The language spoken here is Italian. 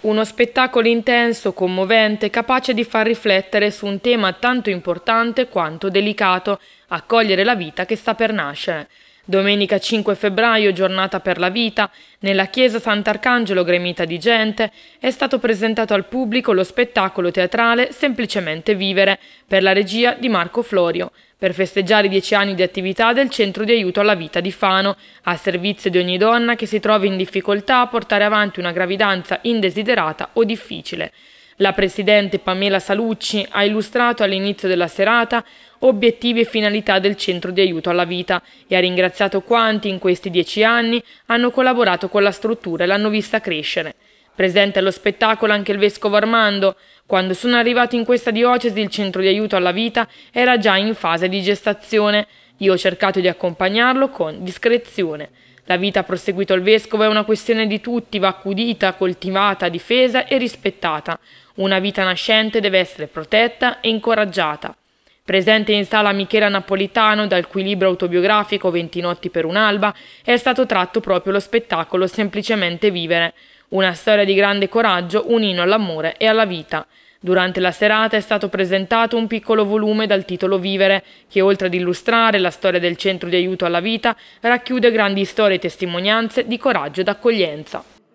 Uno spettacolo intenso, commovente, capace di far riflettere su un tema tanto importante quanto delicato, accogliere la vita che sta per nascere. Domenica 5 febbraio, giornata per la vita, nella chiesa Sant'Arcangelo gremita di gente, è stato presentato al pubblico lo spettacolo teatrale Semplicemente Vivere, per la regia di Marco Florio, per festeggiare i dieci anni di attività del Centro di Aiuto alla Vita di Fano, a servizio di ogni donna che si trovi in difficoltà a portare avanti una gravidanza indesiderata o difficile. La Presidente Pamela Salucci ha illustrato all'inizio della serata obiettivi e finalità del Centro di Aiuto alla Vita e ha ringraziato quanti in questi dieci anni hanno collaborato con la struttura e l'hanno vista crescere. Presente allo spettacolo anche il Vescovo Armando. Quando sono arrivato in questa diocesi il Centro di Aiuto alla Vita era già in fase di gestazione. Io ho cercato di accompagnarlo con discrezione. La vita, ha proseguito il vescovo, è una questione di tutti, va accudita, coltivata, difesa e rispettata. Una vita nascente deve essere protetta e incoraggiata. Presente in sala Michela Napolitano dal cui libro autobiografico 20 notti per un'alba è stato tratto proprio lo spettacolo Semplicemente vivere, una storia di grande coraggio un inno all'amore e alla vita. Durante la serata è stato presentato un piccolo volume dal titolo Vivere, che oltre ad illustrare la storia del centro di aiuto alla vita, racchiude grandi storie e testimonianze di coraggio ed accoglienza.